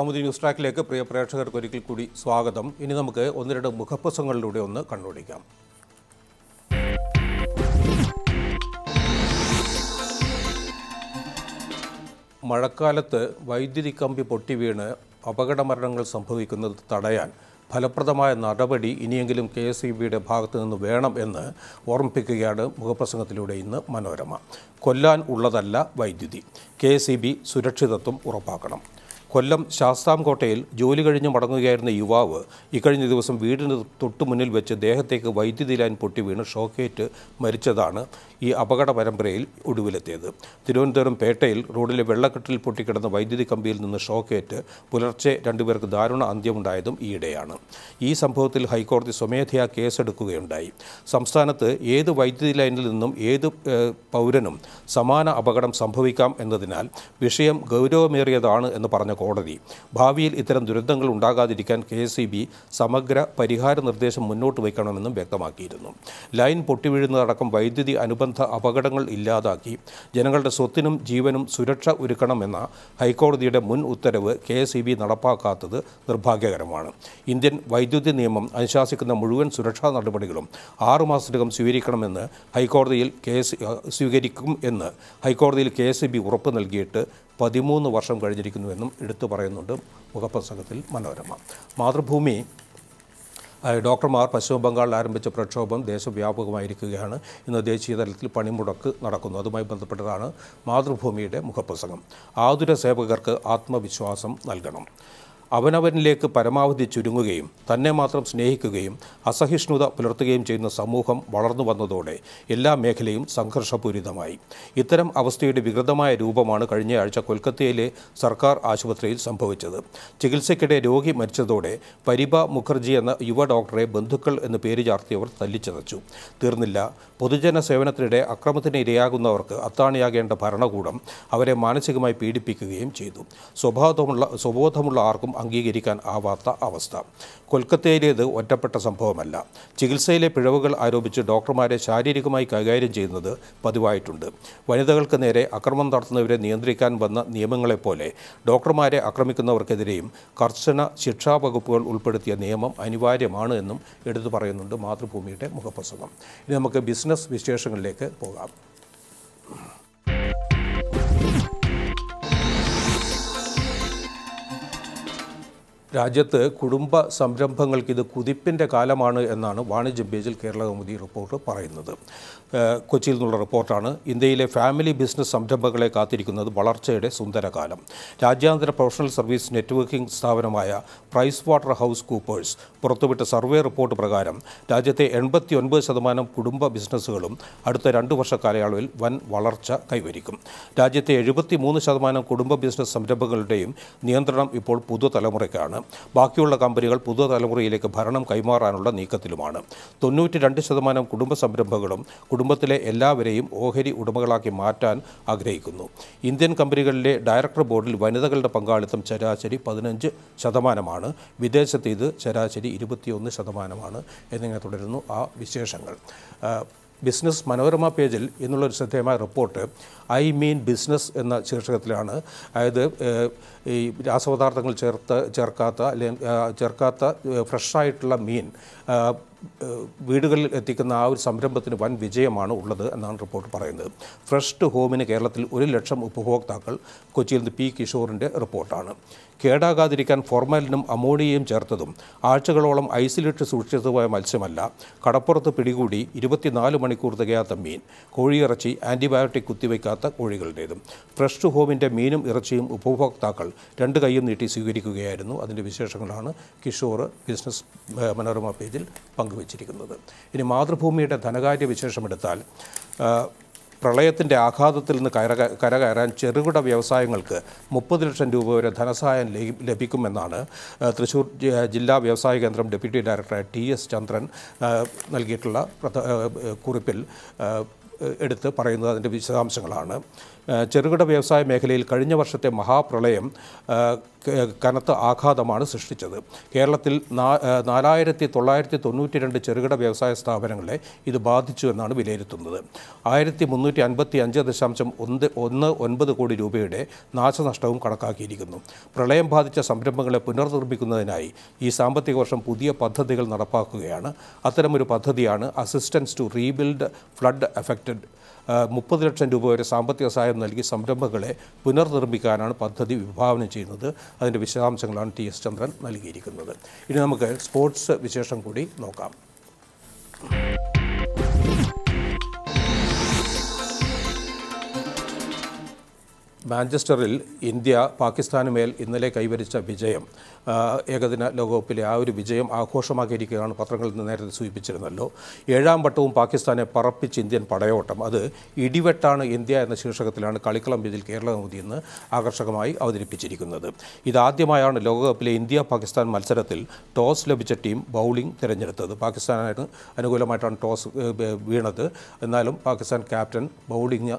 Kaumudi news ട്രാക്കിലേക്ക് പ്രിയ പ്രേക്ഷകർക്ക് ഒരിക്കൽ കൂടി സ്വാഗതം ഇനി നമുക്ക് ഒന്ന് രണ്ട് മുഖപ്രസംഗങ്ങളിലൂടെ ഒന്ന് കണ്ണോടിക്കാം മഴക്കാലത്ത് വൈദ്യുതി കമ്പി പൊട്ടി വീണ് അപകടമരണങ്ങൾ സംഭവിക്കുന്നത് തടയാൻ ഫലപ്രദമായ നടപടി ഇനിയെങ്കിലും കെ എസ് ഇ ബിയുടെ ഭാഗത്തു നിന്ന് വേണം എന്ന് ഓർമ്മിപ്പിക്കുകയാണ് മുഖപ്രസംഗത്തിലൂടെ ഇന്ന് മനോരമ കൊല്ലാൻ ഉള്ളതല്ല വൈദ്യുതി കെ എസ് ഇ ബി സുരക്ഷിതത്വം ഉറപ്പാക്കണം കൊല്ലം ശാസ്താംകോട്ടയിൽ ജോലി കഴിഞ്ഞ് മടങ്ങുകയായിരുന്ന യുവാവ് ഇക്കഴിഞ്ഞ ദിവസം വീടിന് തൊട്ടു മുന്നിൽ വെച്ച് ദേഹത്തേക്ക് വൈദ്യുതി ലൈൻ പൊട്ടി വീണ് ഷോക്കേറ്റ് മരിച്ചതാണ് ഈ അപകട പരമ്പരയിൽ ഒടുവിലെത്തിയത് തിരുവനന്തപുരം പേട്ടയിൽ റോഡിലെ വെള്ളക്കെട്ടിൽ പൊട്ടിക്കിടന്ന വൈദ്യുതി കമ്പിയിൽ നിന്ന് ഷോക്കേറ്റ് പുലർച്ചെ രണ്ടുപേർക്ക് ദാരുണ അന്ത്യമുണ്ടായതും ഈയിടെയാണ് ഈ സംഭവത്തിൽ ഹൈക്കോടതി സ്വമേധയാ കേസെടുക്കുകയുണ്ടായി സംസ്ഥാനത്ത് ഏത് വൈദ്യുതി ലൈനിൽ നിന്നും ഏത് പൗരനും സമാന അപകടം സംഭവിക്കാം എന്നതിനാൽ വിഷയം ഗൗരവമേറിയതാണ് എന്ന് പറഞ്ഞ കോടതി ഭാവിയിൽ ഇത്തരം ദുരന്തങ്ങൾ ഉണ്ടാകാതിരിക്കാൻ കെ സമഗ്ര പരിഹാര നിർദ്ദേശം മുന്നോട്ട് വയ്ക്കണമെന്നും വ്യക്തമാക്കിയിരുന്നു ലൈൻ പൊട്ടിവീഴുന്നതടക്കം വൈദ്യുതി അനുബന്ധ അപകടങ്ങൾ ഇല്ലാതാക്കി ജനങ്ങളുടെ സ്വത്തിനും ജീവനും സുരക്ഷ ഒരുക്കണമെന്ന ഹൈക്കോടതിയുടെ മുൻ ഉത്തരവ് കെ നടപ്പാക്കാത്തത് നിർഭാഗ്യകരമാണ് ഇന്ത്യൻ വൈദ്യുതി നിയമം അനുശാസിക്കുന്ന മുഴുവൻ സുരക്ഷാ നടപടികളും ആറുമാസത്തിനകം സ്വീകരിക്കണമെന്ന് ഹൈക്കോടതിയിൽ കേസ് സ്വീകരിക്കും എന്ന് ഹൈക്കോടതിയിൽ കെ ഉറപ്പ് നൽകിയിട്ട് പതിമൂന്ന് വർഷം കഴിഞ്ഞിരിക്കുന്നുവെന്നും എടുത്തു പറയുന്നുണ്ട് മുഖപ്രസംഗത്തിൽ മനോരമ മാതൃഭൂമി ഡോക്ടർമാർ പശ്ചിമ ബംഗാളിൽ ആരംഭിച്ച പ്രക്ഷോഭം ദേശവ്യാപകമായിരിക്കുകയാണ് ഇന്ന് ദേശീയ തലത്തിൽ പണിമുടക്ക് നടക്കുന്നു അതുമായി ബന്ധപ്പെട്ടതാണ് മാതൃഭൂമിയുടെ മുഖപ്രസംഗം ആതുര സേവകർക്ക് ആത്മവിശ്വാസം നൽകണം അവനവനിലേക്ക് പരമാവധി ചുരുങ്ങുകയും തന്നെ മാത്രം സ്നേഹിക്കുകയും അസഹിഷ്ണുത പുലർത്തുകയും ചെയ്യുന്ന സമൂഹം വളർന്നു വന്നതോടെ എല്ലാ മേഖലയും സംഘർഷപൂരിതമായി ഇത്തരം അവസ്ഥയുടെ വികൃതമായ രൂപമാണ് കഴിഞ്ഞയാഴ്ച കൊൽക്കത്തയിലെ സർക്കാർ ആശുപത്രിയിൽ സംഭവിച്ചത് ചികിത്സയ്ക്കിടെ രോഗി മരിച്ചതോടെ പരിഭ മുഖർജി എന്ന യുവ ഡോക്ടറെ ബന്ധുക്കൾ എന്ന് പേര് ചാർത്തിയവർ തല്ലിച്ചതച്ചു തീർന്നില്ല പൊതുജന സേവനത്തിനിടെ അക്രമത്തിന് ഇരയാകുന്നവർക്ക് അത്താണിയാകേണ്ട ഭരണകൂടം അവരെ മാനസികമായി പീഡിപ്പിക്കുകയും ചെയ്തു സ്വബോധമുള്ള സ്വബോധമുള്ള ആർക്കും അംഗീകരിക്കാൻ ആവാത്ത അവസ്ഥ കൊൽക്കത്തയിലേത് ഒറ്റപ്പെട്ട സംഭവമല്ല ചികിത്സയിലെ പിഴവുകൾ ആരോപിച്ച് ഡോക്ടർമാരെ ശാരീരികമായി കൈകാര്യം ചെയ്യുന്നത് പതിവായിട്ടുണ്ട് വനിതകൾക്ക് നേരെ അക്രമം നടത്തുന്നവരെ നിയന്ത്രിക്കാൻ വന്ന നിയമങ്ങളെപ്പോലെ ഡോക്ടർമാരെ ആക്രമിക്കുന്നവർക്കെതിരെയും കർശന ശിക്ഷാ വകുപ്പുകൾ ഉൾപ്പെടുത്തിയ നിയമം അനിവാര്യമാണ് എന്നും എടുത്തു പറയുന്നുണ്ട് മാതൃഭൂമിയുടെ മുഖപ്രസംഗം ഇനി നമുക്ക് ബിസിനസ് വിശേഷങ്ങളിലേക്ക് പോകാം രാജ്യത്ത് കുടുംബ സംരംഭങ്ങൾക്ക് ഇത് കുതിപ്പിൻ്റെ കാലമാണ് എന്നാണ് വാണിജ്യ പേജിൽ കേരള കൗമുദി റിപ്പോർട്ട് പറയുന്നത് കൊച്ചിയിൽ നിന്നുള്ള റിപ്പോർട്ടാണ് ഇന്ത്യയിലെ ഫാമിലി ബിസിനസ് സംരംഭങ്ങളെ കാത്തിരിക്കുന്നത് വളർച്ചയുടെ സുന്ദരകാലം രാജ്യാന്തര പ്രൊഫഷണൽ സർവീസ് നെറ്റ്വർക്കിംഗ് സ്ഥാപനമായ പ്രൈസ് വാട്ടർ ഹൗസ് കൂപ്പേഴ്സ് പുറത്തുവിട്ട സർവേ റിപ്പോർട്ട് പ്രകാരം രാജ്യത്തെ എൺപത്തി ശതമാനം കുടുംബ ബിസിനസ്സുകളും അടുത്ത രണ്ട് വർഷ കാലയളവിൽ വൻ വളർച്ച കൈവരിക്കും രാജ്യത്തെ എഴുപത്തി മൂന്ന് ശതമാനം കുടുംബ ബിസിനസ് സംരംഭങ്ങളുടെയും നിയന്ത്രണം ഇപ്പോൾ പുതുതലമുറയ്ക്കാണ് ബാക്കിയുള്ള കമ്പനികൾ തലമുറയിലേക്ക് ഭരണം കൈമാറാനുള്ള നീക്കത്തിലുമാണ് തൊണ്ണൂറ്റി രണ്ട് ശതമാനം കുടുംബ സംരംഭങ്ങളും കുടുംബത്തിലെ എല്ലാവരെയും ഓഹരി ഉടമകളാക്കി മാറ്റാൻ ആഗ്രഹിക്കുന്നു ഇന്ത്യൻ കമ്പനികളിലെ ഡയറക്ടർ ബോർഡിൽ വനിതകളുടെ പങ്കാളിത്തം ശരാശരി പതിനഞ്ച് ശതമാനമാണ് വിദേശത്ത് ഇത് ശരാശരി ഇരുപത്തിയൊന്ന് ശതമാനമാണ് എന്നിങ്ങനെ തുടരുന്നു ആ വിശേഷങ്ങൾ ബിസിനസ് മനോരമ പേജിൽ എന്നുള്ളൊരു ശ്രദ്ധേയമായ റിപ്പോർട്ട് ഐ മീൻ ബിസിനസ് എന്ന ശീർഷകത്തിലാണ് അതായത് ഈ രാസപദാർത്ഥങ്ങൾ ചേർത്ത് ചേർക്കാത്ത അല്ലെങ്കിൽ ചേർക്കാത്ത ഫ്രഷായിട്ടുള്ള മീൻ വീടുകളിൽ എത്തിക്കുന്ന ആ ഒരു സംരംഭത്തിന് വൻ വിജയമാണ് ഉള്ളത് എന്നാണ് റിപ്പോർട്ട് പറയുന്നത് ഫ്രഷ് ടു ഹോമിന് കേരളത്തിൽ ഒരു ലക്ഷം ഉപഭോക്താക്കൾ കൊച്ചിയിൽ നിന്ന് പി കിഷോറിൻ്റെ റിപ്പോർട്ടാണ് കേടാകാതിരിക്കാൻ ഫോർമാലിനും അമോണിയയും ചേർത്തതും ആഴ്ചകളോളം ഐസിലിട്ട് സൂക്ഷിച്ചതുമായ മത്സ്യമല്ല കടപ്പുറത്ത് പിടികൂടി ഇരുപത്തിനാല് മണിക്കൂർ തികയാത്ത മീൻ കോഴിയിറച്ചി ആൻറ്റിബയോട്ടിക് കുത്തിവയ്ക്കാത്ത കോഴികളുടേതും ഫ്രഷ് ടു ഹോമിൻ്റെ മീനും ഇറച്ചിയും ഉപഭോക്താക്കൾ രണ്ട് കൈയും നീട്ടി സ്വീകരിക്കുകയായിരുന്നു അതിൻ്റെ വിശേഷങ്ങളാണ് കിഷോർ ബിസിനസ് മനോരമ പേജിൽ പങ്കെടുത്തത് പങ്കുവച്ചിരിക്കുന്നത് ഇനി മാതൃഭൂമിയുടെ ധനകാര്യ വിശേഷമെടുത്താൽ പ്രളയത്തിൻ്റെ ആഘാതത്തിൽ നിന്ന് കയറ കരകയറാൻ ചെറുകിട വ്യവസായങ്ങൾക്ക് മുപ്പത് ലക്ഷം രൂപ വരെ ധനസഹായം ലഭിക്കുമെന്നാണ് തൃശ്ശൂർ ജില്ലാ വ്യവസായ കേന്ദ്രം deputy director T S Chandran നൽകിയിട്ടുള്ള കുറിപ്പിൽ എടുത്ത് പറയുന്നത് അതിൻ്റെ വിശദാംശങ്ങളാണ് ചെറുകിട വ്യവസായ മേഖലയിൽ കഴിഞ്ഞ വർഷത്തെ മഹാപ്രളയം കനത്ത ആഘാതമാണ് സൃഷ്ടിച്ചത് കേരളത്തിൽ നാലായിരത്തി തൊള്ളായിരത്തി തൊണ്ണൂറ്റി രണ്ട് ചെറുകിട വ്യവസായ സ്ഥാപനങ്ങളെ ഇത് ബാധിച്ചു എന്നാണ് വിലയിരുത്തുന്നത് ആയിരത്തി മുന്നൂറ്റി അൻപത്തി അഞ്ച് ദശാംശം ഒന്ന് ഒന്ന് ഒൻപത് കോടി രൂപയുടെ നാശനഷ്ടവും കണക്കാക്കിയിരിക്കുന്നു പ്രളയം ബാധിച്ച സംരംഭങ്ങളെ പുനർനിർമ്മിക്കുന്നതിനായി ഈ സാമ്പത്തിക വർഷം പുതിയ പദ്ധതികൾ നടപ്പാക്കുകയാണ് അത്തരമൊരു പദ്ധതിയാണ് assistance to rebuild flood affected മുപ്പത് ലക്ഷം രൂപ വരെ സാമ്പത്തിക സഹായം നൽകി സംരംഭങ്ങളെ പുനർനിർമ്മിക്കാനാണ് പദ്ധതി വിഭാവനം ചെയ്യുന്നത് അതിൻ്റെ വിശദാംശങ്ങളാണ് ടി എസ് ചന്ദ്രൻ നൽകിയിരിക്കുന്നത് ഇനി നമുക്ക് സ്പോർട്സ് വിശേഷം കൂടി നോക്കാം മാഞ്ചസ്റ്ററിൽ ഇന്ത്യ പാകിസ്ഥാന് മേൽ ഇന്നലെ കൈവരിച്ച വിജയം ഏകദിന ലോകകപ്പിലെ ആ ഒരു വിജയം ആഘോഷമാക്കിയിരിക്കുകയാണ് പത്രങ്ങളിൽ നിന്ന് നേരത്തെ സൂചിപ്പിച്ചിരുന്നല്ലോ ഏഴാം വട്ടവും പാകിസ്ഥാനെ പറപ്പിച്ച് ഇന്ത്യൻ പടയോട്ടം അത് ഇടിവെട്ടാണ് ഇന്ത്യ എന്ന ശീർഷകത്തിലാണ് കളിക്കളം ഇതിൽ കേരള മോദി ആകർഷകമായി അവതരിപ്പിച്ചിരിക്കുന്നത് ഇതാദ്യമായാണ് ലോകകപ്പിലെ ഇന്ത്യ പാകിസ്ഥാൻ മത്സരത്തിൽ ടോസ് ലഭിച്ച ടീം ബൗളിംഗ് തിരഞ്ഞെടുത്തത് പാകിസ്ഥാനായിട്ട് അനുകൂലമായിട്ടാണ് ടോസ് വീണത് എന്നാലും പാകിസ്ഥാൻ ക്യാപ്റ്റൻ ബൗളിംഗ്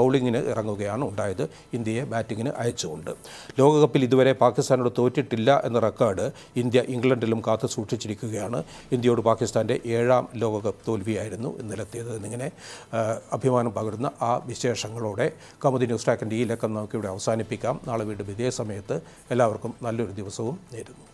ബൗളിങ്ങിന് ഇറങ്ങുകയാണ് വിജയമാണ് ഉണ്ടായത് ഇന്ത്യയെ ബാറ്റിങ്ങിന് അയച്ചുകൊണ്ട് ലോകകപ്പിൽ ഇതുവരെ പാകിസ്ഥാനോട് തോറ്റിട്ടില്ല എന്ന റെക്കോർഡ് ഇന്ത്യ ഇംഗ്ലണ്ടിലും കാത്തു സൂക്ഷിച്ചിരിക്കുകയാണ് ഇന്ത്യയോട് പാകിസ്ഥാൻ്റെ ഏഴാം ലോകകപ്പ് തോൽവിയായിരുന്നു ഇന്നലെത്തിയത് എന്നിങ്ങനെ അഭിമാനം പകരുന്ന ആ വിശേഷങ്ങളോടെ കൗമുദി ന്യൂസ് ട്രാക്കിൻ്റെ ഈ ലക്കം നമുക്കിവിടെ ഇവിടെ അവസാനിപ്പിക്കാം നാളെ വീണ്ടും ഇതേ സമയത്ത് എല്ലാവർക്കും നല്ലൊരു ദിവസവും നേരുന്നു